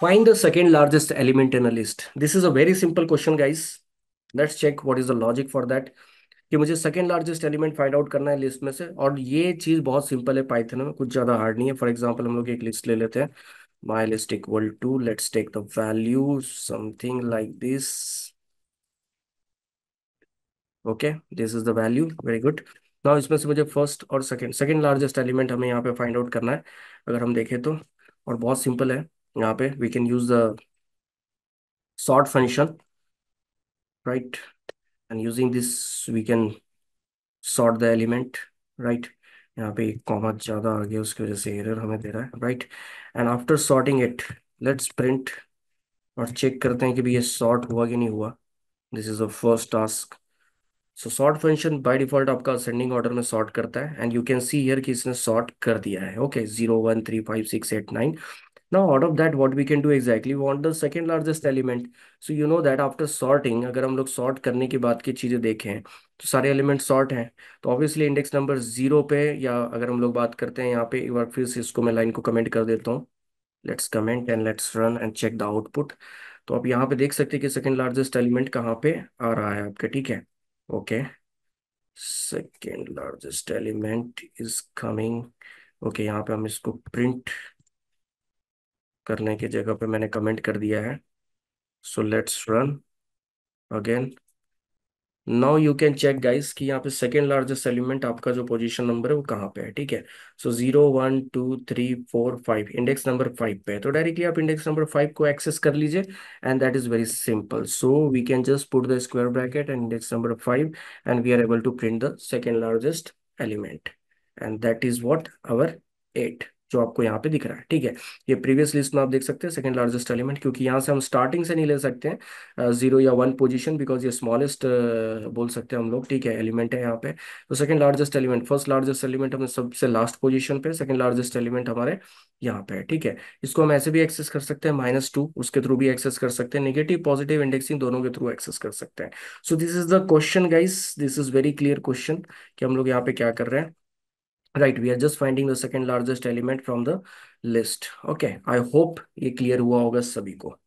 Find the second largest element in a list. This is a very simple question, guys. Let's check what is the logic for that. कि मुझे second largest element find out करना है list में से और ये चीज़ बहुत simple है पाइथन में कुछ ज़्यादा हार्ड नहीं है फॉर एग्जाम्पल हम लोग एक लिस्ट ले लेते हैं my list equal to let's take the value something like this okay this is the value very good ना इसमें से मुझे फर्स्ट और सेकेंड सेकेंड लार्जेस्ट एलिमेंट हमें यहाँ पे फाइंड आउट करना है अगर हम देखें तो और बहुत सिंपल है यहाँ पे we can use the sort function right and using this we can sort the element right यहाँ पे कॉमा ज्यादा आ गया उसकी वजह से एरर हमें दे रहा है right and after sorting it let's print और चेक करते हैं कि भी ये सॉर्ट हुआ कि नहीं हुआ this is the first task so sort function by default आपका असेंडिंग ऑर्डर में सॉर्ट करता है and you can see here कि इसने सॉर्ट कर दिया है okay zero one three five six eight nine Now, out of that, what we can do exactly, we want the second largest element. So you know that after sorting, अगर हम लोग sort करने के बाद की चीज़ें देखें तो सारे एलिमेंट सॉर्ट हैं तो ऑब्वियसली इंडेक्स नंबर जीरो पे या अगर हम लोग बात करते हैं यहाँ पे एक बार फिर से इसको मैं लाइन को कमेंट कर देता हूँ let's comment and let's run and check the output तो आप यहाँ पे देख सकते हैं कि सेकेंड लार्जेस्ट एलिमेंट कहाँ पे आ रहा है आपका ठीक है okay second largest element is coming okay यहाँ पे हम इसको प्रिंट करने की जगह पे मैंने कमेंट कर दिया है so let's run again now you can check guys कि यहाँ पे सेकेंड लार्जेस्ट एलिमेंट आपका जो पोजीशन नंबर है वो कहाँ पे है ठीक है so zero one two three four five index number five पे है तो डायरेक्टली आप इंडेक्स नंबर फाइव को एक्सेस कर लीजिए and that is very simple so we can just put the square bracket and index number five and we are able to print the second largest element and that is what our at जो आपको यहाँ पे दिख रहा है ठीक है ये प्रीवियस लिस्ट में आप देख सकते हैं सेकंड लार्जेस्ट एलिमेंट क्योंकि यहाँ से हम स्टार्टिंग से नहीं ले सकते हैं जीरो या वन पोजीशन बिकॉज ये स्मॉलेस्ट बोल सकते हैं हम लोग ठीक है एलिमेंट है यहाँ पे तो second largest element first largest element हम सबसे लास्ट पोजिशन पे सेकंड लार्जेस्ट एलिमेंट हमारे यहाँ पे है ठीक है इसको हम ऐसे भी एक्सेस कर सकते हैं माइनस टू उसके थ्रू भी एक्सेस कर सकते हैं निगेटिव पॉजिटिव इंडेक्सिंग दोनों के थ्रू एक्सेस कर सकते हैं so this is the question guys this is very clear question कि हम लोग यहाँ पे क्या कर रहे हैं right we are just finding the second largest element from the list okay i hope ye clear hua hoga sabhi ko